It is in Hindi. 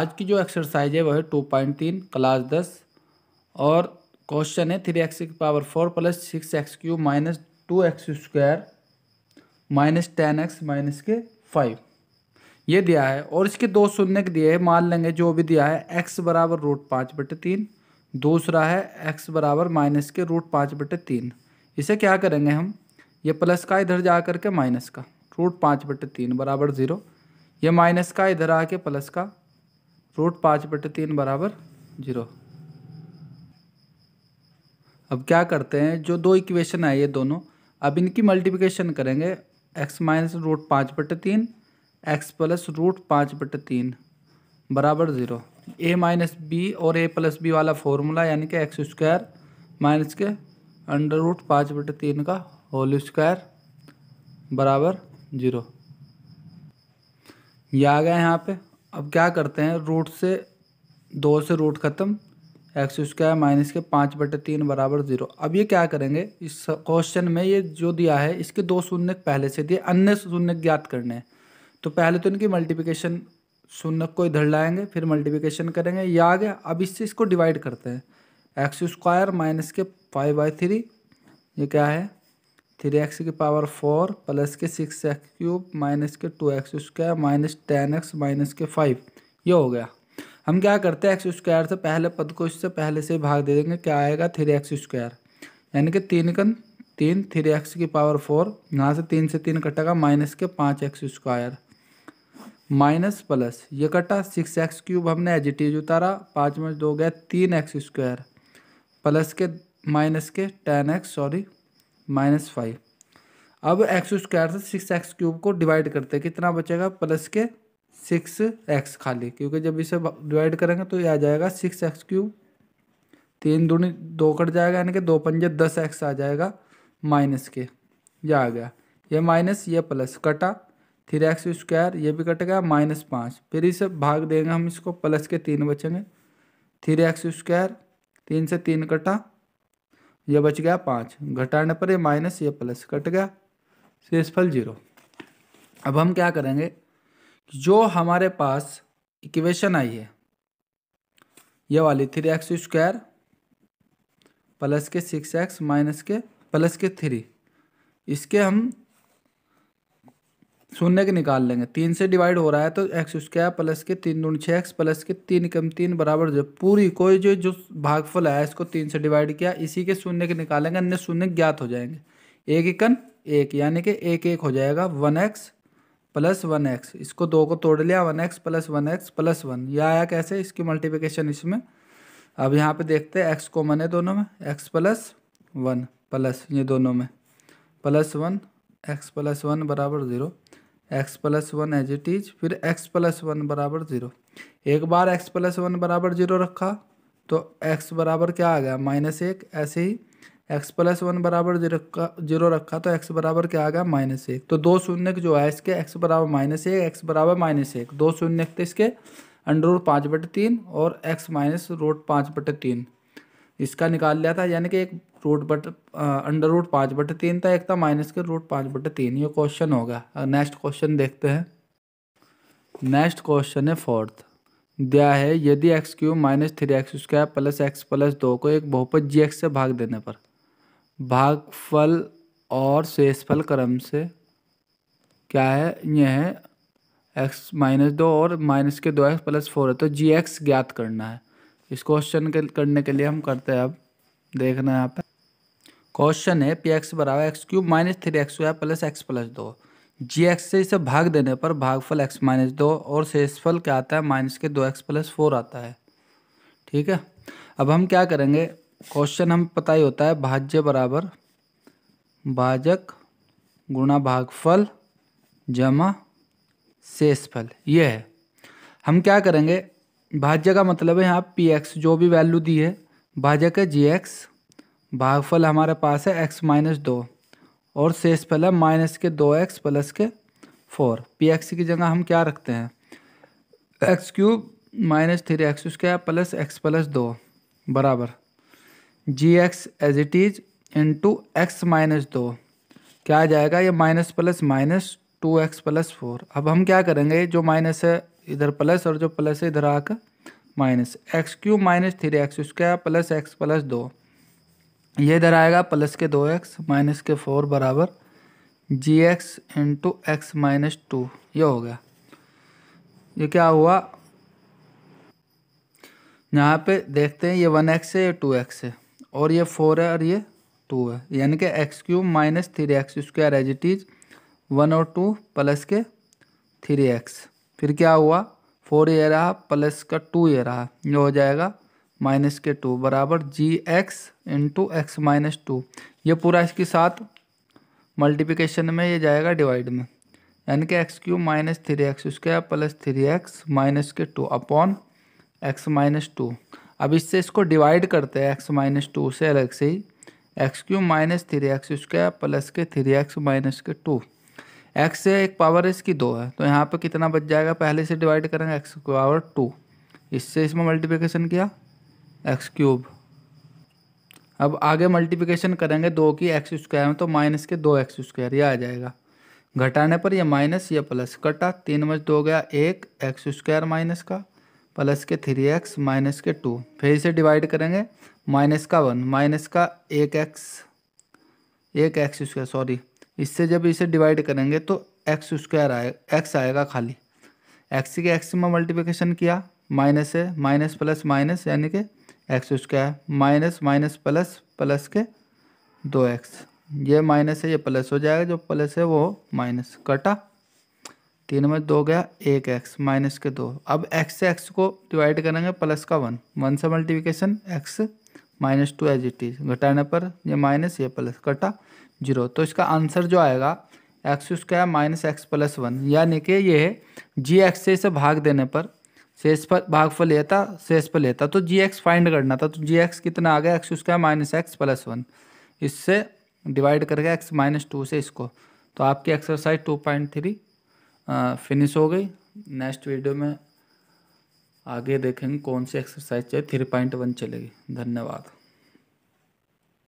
आज की जो एक्सरसाइज है वह है टू पॉइंट तीन क्लास दस और क्वेश्चन है थ्री एक्स की power four plus six x cube minus two x square minus ten x minus के फाइव ये दिया है और इसके दो शून्य के दिए है मान लेंगे जो भी दिया है एक्स बराबर रूट पाँच बटे तीन दूसरा है एक्स बराबर माइनस के रूट पाँच बटे तीन इसे क्या करेंगे हम ये प्लस का इधर जा करके माइनस का रूट पाँच बटे तीन बराबर ज़ीरो ये माइनस का इधर आके प्लस का रूट पाँच बटे तीन बराबर जीरो अब क्या करते हैं जो दो इक्वेशन है ये दोनों अब इनकी मल्टीप्लिकेशन करेंगे एक्स माइनस रूट पाँच बटे तीन एक्स प्लस रूट पाँच बटे तीन बराबर ज़ीरो ए माइनस बी और ए प्लस बी वाला फॉर्मूला यानी कि एक्स स्क्वायर माइनस के अंडर रूट पाँच बटे तीन का होल स्क्वायर बराबर ज़ीरो ये आ गया यहाँ पे अब क्या करते हैं रूट से दो से रूट ख़त्म एक्स स्क्वायर माइनस के पाँच बटे तीन बराबर ज़ीरो अब ये क्या करेंगे इस क्वेश्चन में ये जो दिया है इसके दो शून्य पहले से दिए अन्य शून्य ज्ञात करने हैं तो पहले तो इनकी मल्टीप्लिकेशन शून्य को इधर लाएंगे फिर मल्टीप्लिकेशन करेंगे ये आ गया अब इससे इसको डिवाइड करते हैं एक्स स्क्वायर माइनस के फाइव बाई थ्री ये क्या है थ्री एक्स की पावर फोर प्लस के सिक्स एक्स क्यूब माइनस के two x square minus ten x minus के फाइव ये हो गया हम क्या करते हैं एक्स स्क्वायर से पहले पद को इससे पहले से भाग दे देंगे क्या आएगा थ्री एक्स स्क्वायर यानी कि तीन कन तीन थ्री एक्स की पावर फोर यहाँ से तीन से तीन कटेगा माइनस के पाँच एक्स स्क्वायर माइनस प्लस ये कटा सिक्स एक्स क्यूब हमने एजिटीज उतारा पाँच में दो गया तीन एक्स स्क्वायर प्लस के माइनस के ten x sorry minus five अब एक्स स्क्वायर से सिक्स एक्स क्यूब को डिवाइड करते हैं कितना बचेगा प्लस के सिक्स एक्स खाली क्योंकि जब इसे डिवाइड करेंगे तो ये आ जाएगा सिक्स एक्स क्यूब तीन दूनी दो कट जाएगा यानी कि दो पंजे दस एक्स आ जाएगा माइनस के ये आ गया ये माइनस ये प्लस कटा थ्री एक्स स्क्वायर ये भी कट गया माइनस पाँच फिर इसे भाग देंगे हम इसको प्लस के तीन बचेंगे थ्री एक्स स्क्वायर तीन से तीन कटा ये बच गया पाँच घटाने पर ये माइनस ये प्लस कट गया शेषफल जीरो अब हम क्या करेंगे जो हमारे पास इक्वेशन आई है ये वाली थ्री एक्स स्क्वायर प्लस के सिक्स एक्स माइनस के प्लस के थ्री इसके हम शून्य के निकाल लेंगे तीन से डिवाइड हो रहा है तो एक्स स्क्वायर प्लस के तीन दून छः एक्स प्लस के तीन कम तीन बराबर जो पूरी कोई जो जो भागफल है इसको तीन से डिवाइड किया इसी के शून्य के निकालेंगे अन्य शून्य ज्ञात हो जाएंगे एक कन एक यानी कि एक एक हो जाएगा one x plus one x इसको दो को तोड़ लिया one x plus one x plus one यह आया कैसे इसकी मल्टीप्लिकेशन इसमें अब यहाँ पे देखते हैं एक्स कॉमन है दोनों में एक्स प्लस वन प्लस ये दोनों में plus one x plus one बराबर zero x plus one as it is फिर एक्स प्लस वन बराबर जीरो एक बार एक्स प्लस वन बराबर जीरो रखा तो एक्स बराबर क्या आ गया माइनस एक ऐसे ही एक्स प्लस वन बराबर जीरो रखा जीरो रखा तो एक्स बराबर क्या आ गया माइनस एक तो दो शून्य जो है इसके एक्स बराबर माइनस एक एक्स बराबर माइनस एक दो शून्य थे तो इसके अंडर रूट पाँच बटे तीन और एक्स माइनस रूट पाँच बटे तीन इसका निकाल लिया था यानी कि एक रूट बट अंडर रूट पाँच बटे तीन था एक था माइनस के रूट पाँच बटे तीन ये क्वेश्चन होगा नेक्स्ट क्वेश्चन देखते हैं नेक्स्ट क्वेश्चन है फोर्थ दिया है यदि x cube minus three x square plus x plus दो को एक बहुपद जी एक्स से भाग देने पर भागफल और शेषफल क्रम से क्या है ये है एक्स माइनस दो और माइनस के दो एक्स प्लस फोर है तो जी एक्स ज्ञात करना है इस क्वेश्चन के करने के लिए हम करते हैं अब देखना है यहाँ पे क्वेश्चन है पी एक्स बराबर x cube minus three x square plus x plus दो जी एक्स से इसे भाग देने पर भागफल एक्स माइनस दो और शेषफल क्या आता है माइनस के दो एक्स प्लस फोर आता है ठीक है अब हम क्या करेंगे क्वेश्चन हम पता ही होता है भाज्य बराबर भाजक गुणा भागफल जमा शेषफल ये है हम क्या करेंगे भाज्य का मतलब है यहाँ पी एक्स जो भी वैल्यू दी है भाज्य का जी एक्स भागफल हमारे पास है एक्स माइनस दो और शेष फल है माइनस के दो एक्स प्लस के फोर पी एक्स की जगह हम क्या रखते हैं x cube minus three x square plus x plus दो बराबर G x as it is into x minus दो क्या आ जाएगा ये minus plus minus two x plus four अब हम क्या करेंगे जो माइनस है इधर प्लस और जो प्लस है इधर आकर minus x cube minus three x square plus x plus दो ये इधर आएगा प्लस के दो एक्स माइनस के फोर बराबर G x into x minus two ये हो गया ये क्या हुआ यहाँ पे देखते हैं ये वन एक्स है ये टू एक्स है और ये फोर है और ये टू है यानी कि x cube minus three x square as it is one और टू प्लस के थ्री एक्स फिर क्या हुआ फोर ये रहा प्लस का टू ये रहा ये हो जाएगा माइनस के टू बराबर G x into x minus two ये पूरा इसके साथ मल्टीप्लिकेशन में ये जाएगा डिवाइड में यानी कि x cube minus three x square plus three x minus के two upon x minus two अब इससे इसको डिवाइड करते हैं एक्स माइनस टू से अलग से ही x cube minus three x square plus के थ्री एक्स माइनस के टू एक्स है एक पावर है इसकी दो है तो यहाँ पर कितना बच जाएगा पहले से डिवाइड करेंगे एक्स पावर टू इससे इसमें मल्टीप्लिकेशन किया एक्स क्यूब अब आगे मल्टीप्लिकेशन करेंगे दो की एक्स स्क्वायर में तो माइनस के दो एक्स स्क्वायर यह आ जाएगा घटाने पर यह माइनस या प्लस कटा तीन मच दो गया एक एक्स स्क्वायर माइनस का प्लस के थ्री एक्स माइनस के टू फिर इसे डिवाइड करेंगे माइनस का वन माइनस का एक एक्स एक एक्स स्क्वायर सॉरी इससे जब इसे डिवाइड करेंगे तो एक्स स्क्वायर आए एक्स आएगा खाली एक्स के एक्स में मल्टीप्लिकेशन किया माइनस है माइनस प्लस माइनस यानी कि x square minus minus plus plus के दो एक्स ये माइनस है ये प्लस हो जाएगा जो प्लस है वो माइनस कटा तीन में दो गया एक एक्स माइनस के दो अब एक्स से एक्स को डिवाइड करेंगे प्लस का वन वन से multiplication x minus two as it is घटाने पर ये माइनस ये प्लस कटा जीरो तो इसका आंसर जो आएगा x square minus x plus one यानी कि ये है जी एक्स से इसे भाग देने पर शेष पर भाग पर लेता शेष पर लेता तो जी एक्स फाइंड करना था तो जी एक्स कितना आ गया x square minus x plus one इससे डिवाइड करके एक्स माइनस टू से इसको तो आपकी exercise two point three finish हो गई नेक्स्ट वीडियो में आगे देखेंगे कौन सी एक्सरसाइज चाहिए थ्री पॉइंट वन चलेगी धन्यवाद